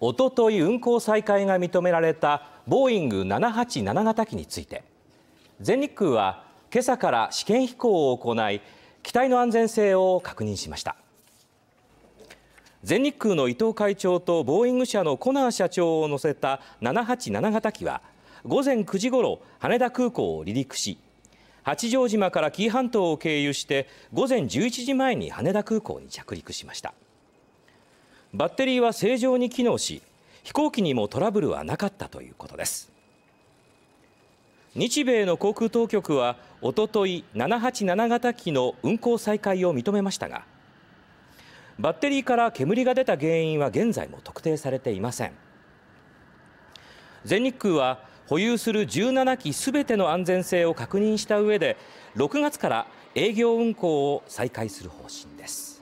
おととい運航再開が認められたボーイング787型機について全日空は今朝から試験飛行を行い機体の安全性を確認しました全日空の伊藤会長とボーイング社のコナー社長を乗せた787型機は午前9時ごろ羽田空港を離陸し八丈島から紀伊半島を経由して午前11時前に羽田空港に着陸しました。バッテリーは正常に機能し飛行機にもトラブルはなかったということです日米の航空当局はおととい787型機の運航再開を認めましたがバッテリーから煙が出た原因は現在も特定されていません全日空は保有する17機すべての安全性を確認した上で6月から営業運航を再開する方針です